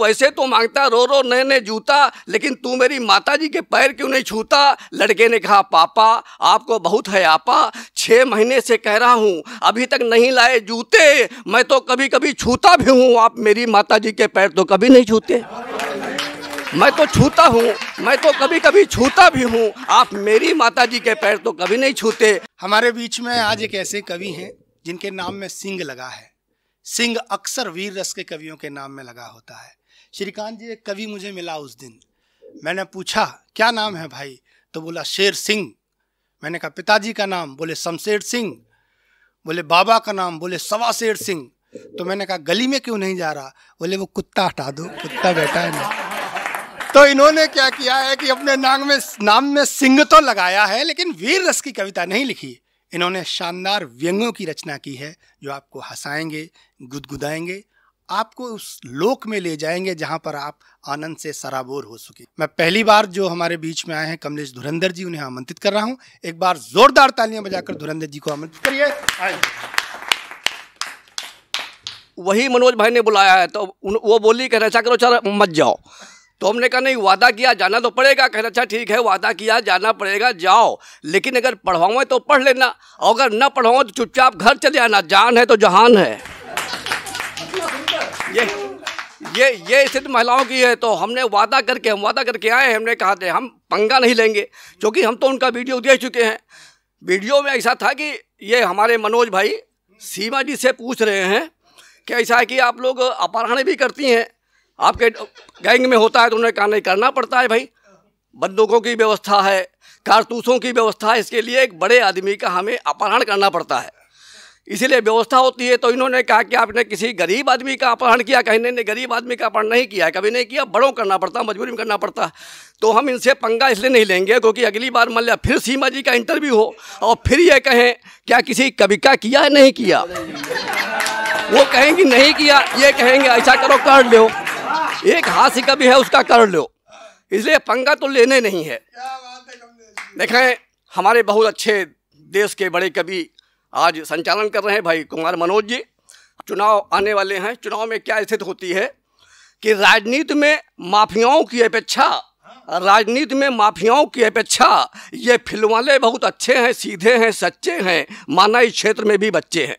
वैसे तो मांगता रो रो नए नए जूता लेकिन तू मेरी माता जी के पैर क्यों नहीं छूता लड़के ने कहा पापा आपको बहुत है आपा छः महीने से कह रहा हूँ अभी तक नहीं लाए जूते मैं तो कभी कभी छूता भी हूँ आप मेरी माता जी के पैर तो कभी नहीं छूते मैं तो छूता हूँ मैं तो कभी कभी छूता भी हूँ आप मेरी माता जी के पैर तो कभी नहीं छूते हमारे बीच में आज एक ऐसे कवि हैं जिनके नाम में सिंह लगा है सिंह अक्सर वीर रस के कवियों के नाम में लगा होता है श्रीकांत जी एक कवि मुझे मिला उस दिन मैंने पूछा क्या नाम है भाई तो बोला शेर सिंह मैंने कहा पिताजी का नाम बोले शमशेर सिंह बोले बाबा का नाम बोले सवा शेर सिंह तो मैंने कहा गली में क्यों नहीं जा रहा बोले वो कुत्ता हटा दो कुत्ता बैठा है ना तो इन्होंने क्या किया है कि अपने नाम में नाम में सिंह तो लगाया है लेकिन वीर रस की कविता नहीं लिखी इन्होंने शानदार व्यंगों की रचना की है जो आपको हंसाएंगे गुदगुदाएंगे आपको उस लोक में ले जाएंगे जहां पर आप आनंद से सराबोर हो सके मैं पहली बार जो हमारे बीच में आए हैं कमलेश धुरंधर जी उन्हें आमंत्रित कर रहा हूं एक बार जोरदार तालियां बजाकर धुरंधर जी को आमंत्रित करिए वही मनोज भाई ने बुलाया है तो वो बोली कह रहा अच्छा करो चल मत जाओ तो हमने कहा नहीं वादा किया जाना तो पड़ेगा कहना अच्छा ठीक है वादा किया जाना पड़ेगा जाओ लेकिन अगर पढ़वाओ तो पढ़ लेना और अगर न पढ़वाओ तो चुपचाप घर चले आना जान है तो जहान है ये ये ये स्थिति महिलाओं की है तो हमने वादा करके हम वादा करके आए हमने कहा थे हम पंगा नहीं लेंगे क्योंकि हम तो उनका वीडियो दे चुके हैं वीडियो में ऐसा था कि ये हमारे मनोज भाई सीमा जी से पूछ रहे हैं कि ऐसा है कि आप लोग अपहरण भी करती हैं आपके गैंग में होता है तो उन्हें कहा नहीं करना पड़ता है भाई बंदूकों की व्यवस्था है कारतूसों की व्यवस्था है इसके लिए एक बड़े आदमी का हमें अपहरण करना पड़ता है इसीलिए व्यवस्था होती है तो इन्होंने कहा कि आपने किसी गरीब आदमी का अपहरण किया कहीं नहीं गरीब आदमी का अपहरण नहीं किया कभी नहीं किया बड़ों करना पड़ता मजबूरी में करना पड़ता तो हम इनसे पंगा इसलिए नहीं लेंगे क्योंकि अगली बार मान लिया फिर सीमा जी का इंटरव्यू हो और फिर ये कहें क्या किसी कवि का किया नहीं किया वो कहेंगे नहीं किया ये कहेंगे ऐसा करो कर लो एक हाथ ही कवि है उसका कर लो इसलिए पंगा तो लेने नहीं है देखें हमारे बहुत अच्छे देश के बड़े कवि आज संचालन कर रहे हैं भाई कुमार मनोज जी चुनाव आने वाले हैं चुनाव में क्या स्थिति होती है कि राजनीति में माफियाओं की अपेक्षा राजनीति में माफियाओं की अपेक्षा ये फिल्म वाले बहुत अच्छे हैं सीधे हैं सच्चे हैं माना इस क्षेत्र में भी बच्चे हैं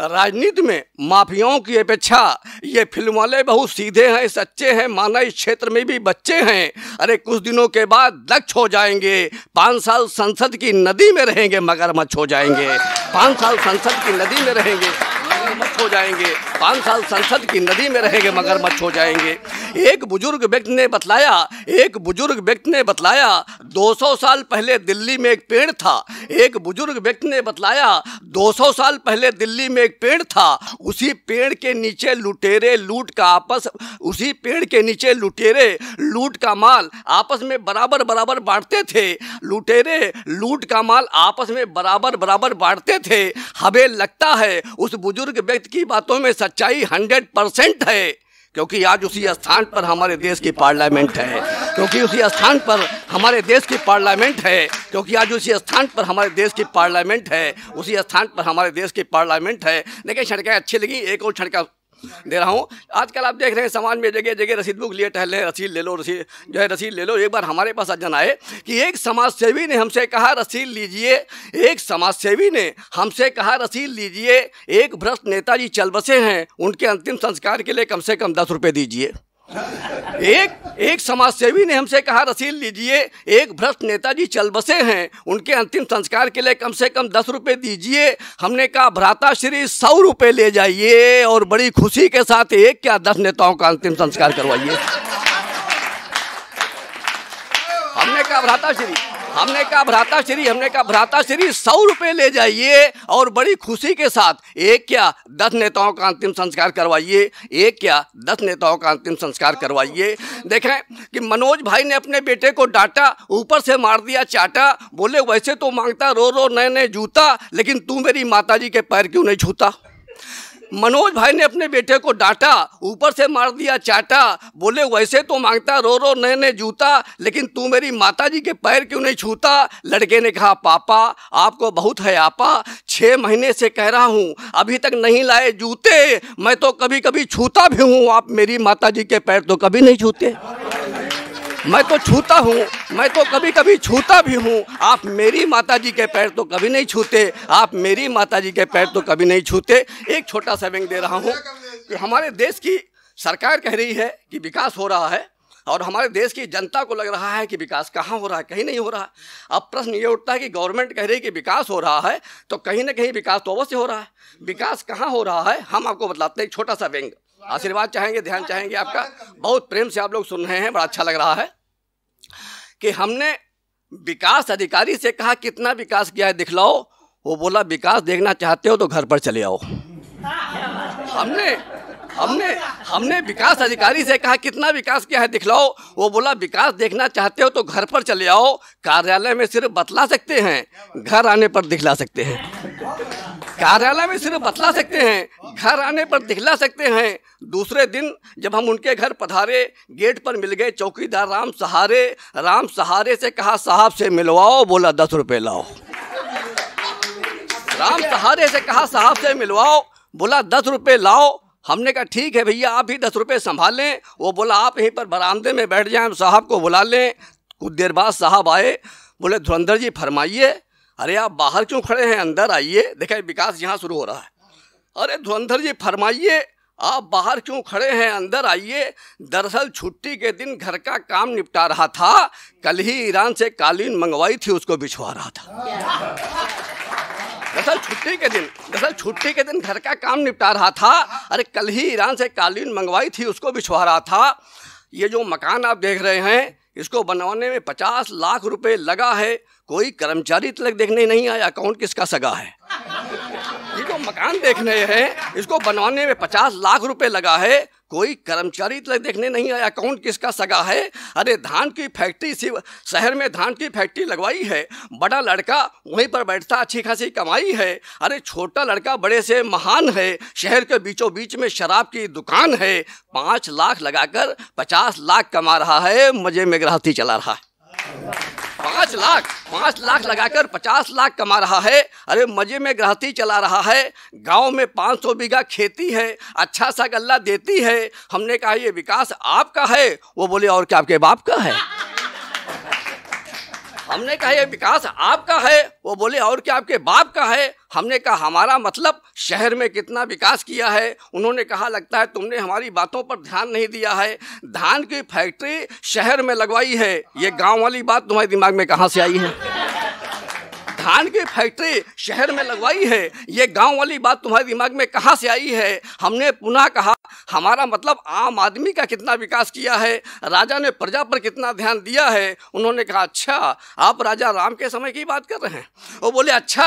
राजनीति में माफियाओं की अपेक्षा ये फिल्म वाले बहुत सीधे हैं सच्चे हैं माना इस क्षेत्र में भी बच्चे हैं अरे कुछ दिनों के बाद दक्ष हो जाएंगे पाँच साल संसद की नदी में रहेंगे मगरमच्छ हो जाएंगे पाँच साल संसद की नदी में रहेंगे मगरमच्छ हो जाएंगे पाँच साल संसद की नदी में रहेंगे मगरमच्छ हो जाएंगे एक बुजुर्ग व्यक्ति ने बतलाया एक बुजुर्ग व्यक्ति ने बतलाया 200 साल पहले दिल्ली में एक पेड़ था एक बुजुर्ग व्यक्ति ने बतलाया 200 साल पहले दिल्ली में एक पेड़ था उसी पेड़ के नीचे लुटेरे लूट का आपस उसी पेड़ के नीचे लुटेरे लूट का माल आपस में बराबर बराबर बांटते थे लुटेरे लूट का माल आपस में बराबर बराबर बांटते थे हमें लगता है उस बुजुर्ग व्यक्ति की बातों में सच्चाई हंड्रेड परसेंट है क्योंकि आज उसी स्थान पर हमारे देश की पार्लियामेंट है क्योंकि उसी स्थान पर हमारे देश की पार्लियामेंट है क्योंकि आज उसी स्थान पर हमारे देश की पार्लियामेंट है उसी स्थान पर हमारे देश की पार्लियामेंट है देखिए छड़का अच्छी लगी एक और छड़का दे रहा हूँ आजकल आप देख रहे हैं समाज में जगह जगह रसीद बुक लिए टहल रहे हैं रसीद ले लो रसीद जो है रसीद ले लो एक बार हमारे पास अजन आए कि एक समाज सेवी ने हमसे कहा रसीद लीजिए एक समाज सेवी ने हमसे कहा रसीद लीजिए एक भ्रष्ट नेताजी चल बसे हैं उनके अंतिम संस्कार के लिए कम से कम दस रुपये दीजिए एक एक समाजसेवी ने हमसे कहा रसीद लीजिए एक भ्रष्ट नेता जी चल बसे हैं उनके अंतिम संस्कार के लिए कम से कम दस रुपये दीजिए हमने कहा भ्राता श्री सौ रुपये ले जाइए और बड़ी खुशी के साथ एक क्या दस नेताओं का अंतिम संस्कार करवाइए कहा भ्राता श्री हमने कहा भ्राता श्री हमने कहा भ्राता श्री सौ रुपये ले जाइए और बड़ी खुशी के साथ एक क्या दस नेताओं का अंतिम संस्कार करवाइए एक क्या दस नेताओं का अंतिम संस्कार करवाइए देखें कि मनोज भाई ने अपने बेटे को डांटा ऊपर से मार दिया चाटा बोले वैसे तो मांगता रो रो नए नए जूता लेकिन तू मेरी माता जी के पैर क्यों नहीं छूता मनोज भाई ने अपने बेटे को डांटा ऊपर से मार दिया चाटा बोले वैसे तो मांगता रो रो नए नए जूता लेकिन तू मेरी माता जी के पैर क्यों नहीं छूता लड़के ने कहा पापा आपको बहुत है आपा छः महीने से कह रहा हूँ अभी तक नहीं लाए जूते मैं तो कभी कभी छूता भी हूँ आप मेरी माता जी के पैर तो कभी नहीं छूते मैं तो छूता हूँ मैं तो कभी कभी छूता भी हूँ आप मेरी माता जी के पैर तो कभी नहीं छूते आप मेरी माता जी के पैर तो कभी नहीं छूते एक छोटा सा व्यंग दे रहा हूँ कि हमारे देश की सरकार कह रही है कि विकास हो रहा है और हमारे देश की जनता को लग रहा है कि विकास कहाँ हो रहा है कहीं नहीं हो रहा है अब प्रश्न ये उठता है कि गवर्नमेंट कह रही है कि विकास हो रहा है तो कहीं ना कहीं विकास तो अवश्य हो रहा है विकास कहाँ हो रहा है हम आपको बतलाते हैं एक छोटा सा व्यंग आशीर्वाद चाहेंगे ध्यान चाहेंगे आपका बहुत प्रेम से आप लोग सुन रहे हैं बड़ा अच्छा लग रहा है कि हमने विकास अधिकारी से कहा कितना विकास किया है दिखलाओ वो बोला विकास देखना चाहते हो तो घर पर चले आओ हमने हमने हमने विकास अधिकारी से कहा कितना विकास किया है दिखलाओ वो बोला विकास देखना चाहते हो तो घर पर चले आओ कार्यालय में सिर्फ बतला सकते हैं घर आने पर दिखला सकते हैं कार्यालय में सिर्फ बतला सकते हैं घर आने पर दिखला सकते हैं दूसरे दिन जब हम उनके घर पधारे गेट पर मिल गए चौकीदार राम सहारे राम सहारे से कहा साहब से मिलवाओ बोला दस रुपये लाओ राम सहारे से कहा साहब से मिलवाओ बोला दस रुपये लाओ हमने कहा ठीक है भैया आप ही दस रुपये संभालें वो बोला आप यहीं पर बरामदे में बैठ जाएं हम साहब को बुला लें कुछ देर बाद साहब आए बोले धुरंधर जी फरमाइए अरे आप बाहर क्यों खड़े हैं अंदर आइए देखा विकास यहाँ शुरू हो रहा है अरे धुरंधर जी फरमाइए आप बाहर क्यों खड़े हैं अंदर आइए दरअसल छुट्टी के दिन घर का काम निपटा रहा था कल ही ईरान से कालीन मंगवाई थी उसको बिछवा रहा था दरअसल छुट्टी के दिन दरअसल छुट्टी के दिन घर का काम निपटा रहा था अरे कल ही ईरान से कालीन मंगवाई थी उसको बिछवा रहा था ये जो मकान आप देख रहे हैं इसको बनवाने में पचास लाख रुपए लगा है कोई कर्मचारी तक तो देखने नहीं आया अकाउंट किसका सगा है ये जो तो मकान देखने हैं इसको बनवाने में पचास लाख रुपए लगा है कोई कर्मचारी तो देखने नहीं आया अकाउंट किसका सगा है अरे धान की फैक्ट्री सिर्फ शहर में धान की फैक्ट्री लगवाई है बड़ा लड़का वहीं पर बैठता अच्छी खासी कमाई है अरे छोटा लड़का बड़े से महान है शहर के बीचों बीच में शराब की दुकान है पाँच लाख लगाकर पचास लाख कमा रहा है मज़े में ग्राहती चला रहा है पाँच लाख पाँच लाख लगाकर पचास लाख कमा रहा है अरे मजे में गृहस्थी चला रहा है गांव में पाँच सौ बीघा खेती है अच्छा सा गल्ला देती है हमने कहा ये विकास आपका है वो बोले और क्या आपके बाप का है हमने कहा यह विकास आपका है वो बोले और क्या आपके बाप का है हमने कहा हमारा मतलब शहर में कितना विकास किया है उन्होंने कहा लगता है तुमने हमारी बातों पर ध्यान नहीं दिया है धान की फैक्ट्री शहर में लगवाई है ये गांव वाली बात तुम्हारे दिमाग में कहाँ से आई है धान की फैक्ट्री शहर में लगवाई है ये गांव वाली बात तुम्हारे दिमाग में कहाँ से आई है हमने पुनः कहा हमारा मतलब आम आदमी का कितना विकास किया है राजा ने प्रजा पर कितना ध्यान दिया है उन्होंने कहा अच्छा आप राजा राम के समय की बात कर रहे हैं वो बोले अच्छा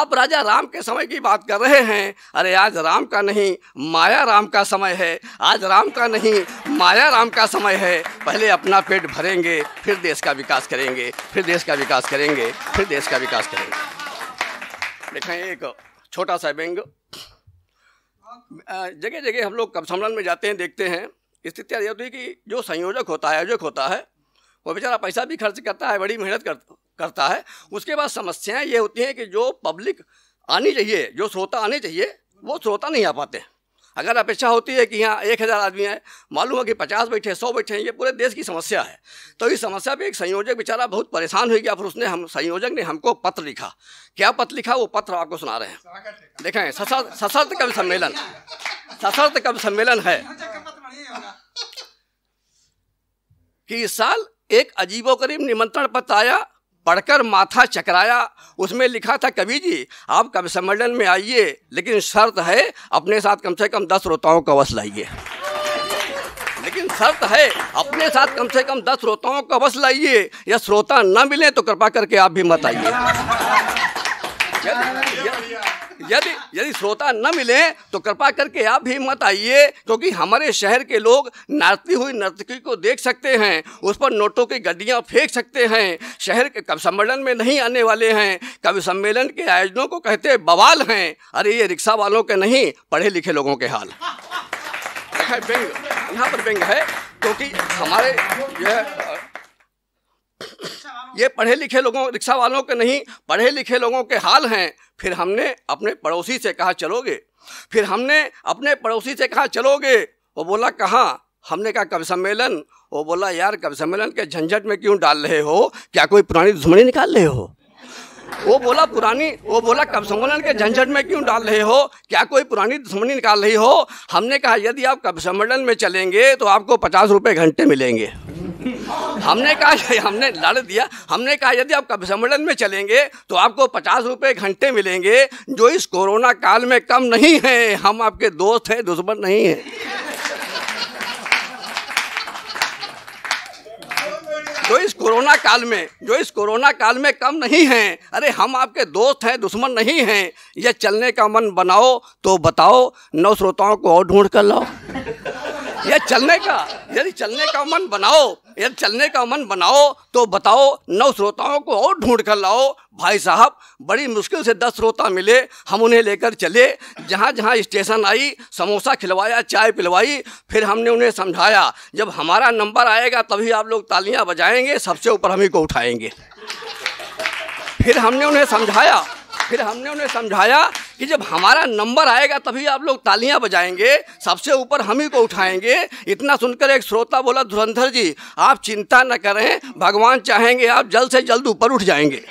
आप राजा राम के समय की बात कर रहे हैं अरे आज राम का नहीं माया राम का समय है आज राम का नहीं माया राम का समय है पहले अपना पेट भरेंगे फिर देश का विकास करेंगे फिर देश का विकास करेंगे फिर देश का विकास करेंगे देखें एक छोटा सा बैंग जगह जगह हम लोग कब सम्मेलन में जाते हैं देखते हैं स्थितियाँ यह होती है कि जो संयोजक होता है आयोजक होता है वो बेचारा पैसा भी खर्च करता है बड़ी मेहनत कर, करता है उसके बाद समस्याएं ये होती हैं कि जो पब्लिक आनी चाहिए जो श्रोता आने चाहिए वो श्रोता नहीं आ पाते अगर अपेक्षा होती है कि यहाँ एक हज़ार आदमी आए मालूम है कि पचास बैठे सौ बैठे हैं ये पूरे देश की समस्या है तो इस समस्या पे एक संयोजक बेचारा बहुत परेशान हो गया फिर उसने हम संयोजक ने हमको पत्र लिखा क्या पत्र लिखा वो पत्र आपको सुना रहे हैं देखें सशस्त्र कवि सम्मेलन सशस्त्र कवि सम्मेलन है कि इस साल एक अजीबो करीब निमंत्रण पत्र आया पढ़कर माथा चकराया उसमें लिखा था कवि जी आप कवि सम्मेलन में आइए लेकिन शर्त है अपने साथ कम से कम दस रोताओं का वश लाइए लेकिन शर्त है अपने साथ कम से कम दस श्रोताओं का वश लाइए या श्रोता न मिले तो कृपा करके आप भी मत आइए यदि यदि श्रोता न मिले तो कृपा करके आप भी मत आइए क्योंकि हमारे शहर के लोग नाचती हुई नर्तकी को देख सकते हैं उस पर नोटों की गड्डियाँ फेंक सकते हैं शहर के कवि सम्मेलन में नहीं आने वाले हैं कवि सम्मेलन के आयोजनों को कहते बवाल हैं अरे ये रिक्शा वालों के नहीं पढ़े लिखे लोगों के हाल है व्यंग यहाँ पर व्यंग है क्योंकि हमारे यह ये पढ़े लिखे लोगों रिक्शा वालों के नहीं पढ़े लिखे लोगों के हाल हैं फिर हमने अपने पड़ोसी से कहा चलोगे फिर हमने अपने पड़ोसी से कहा चलोगे वो बोला कहाँ हमने कहा कवि सम्मेलन वो बोला यार कवि सम्मेलन के झंझट में क्यों डाल रहे हो क्या कोई पुरानी दुश्मनी निकाल रहे हो वो बोला पुरानी वो बोला कब सम्मेलन के झंझट में क्यों डाल रहे हो क्या कोई पुरानी दुश्मनी निकाल रही हो हमने कहा यदि आप कब सम्मेलन में चलेंगे तो आपको पचास रुपये घंटे मिलेंगे हमने कहा हमने लड़ दिया हमने कहा यदि आप कब सम्मेलन में चलेंगे तो आपको पचास रुपये घंटे मिलेंगे जो इस कोरोना काल में कम नहीं है हम आपके दोस्त हैं दुश्मन नहीं हैं जो इस कोरोना काल में जो इस कोरोना काल में कम नहीं हैं अरे हम आपके दोस्त हैं दुश्मन नहीं हैं यह चलने का मन बनाओ तो बताओ नौ श्रोताओं को और ढूंढ कर लाओ ये चलने का यदि चलने का मन बनाओ यदि चलने का मन बनाओ तो बताओ नौ श्रोताओं को और ढूंढ कर लाओ भाई साहब बड़ी मुश्किल से दस श्रोता मिले हम उन्हें लेकर चले जहाँ जहाँ स्टेशन आई समोसा खिलवाया चाय पिलवाई फिर हमने उन्हें समझाया जब हमारा नंबर आएगा तभी आप लोग तालियां बजाएंगे सबसे ऊपर हम ही को उठाएंगे फिर हमने उन्हें समझाया फिर हमने उन्हें समझाया कि जब हमारा नंबर आएगा तभी आप लोग तालियां बजाएंगे सबसे ऊपर हम ही को उठाएंगे इतना सुनकर एक श्रोता बोला धुरंधर जी आप चिंता न करें भगवान चाहेंगे आप जल्द से जल्द ऊपर उठ जाएंगे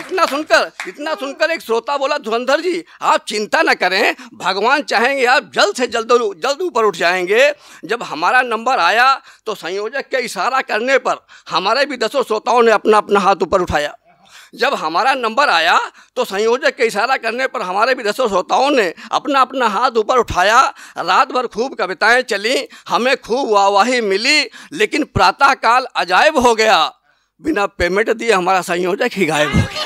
इतना सुनकर इतना सुनकर एक श्रोता बोला धुरंधर जी आप चिंता ना करें भगवान चाहेंगे आप जल्द से जल्द जल्द ऊपर उठ जाएंगे जब हमारा नंबर आया तो संयोजक के इशारा करने पर हमारे भी दसों श्रोताओं ने अपना अपना हाथ ऊपर उठाया जब हमारा नंबर आया तो संयोजक के इशारा करने पर हमारे भी दसों श्रोताओं ने अपना अपना हाथ ऊपर उठाया रात भर खूब कविताएं चली हमें खूब वाहवाही मिली लेकिन प्रातःकाल अजायब हो गया बिना पेमेंट दिए हमारा संयोजक ही गायब हो गया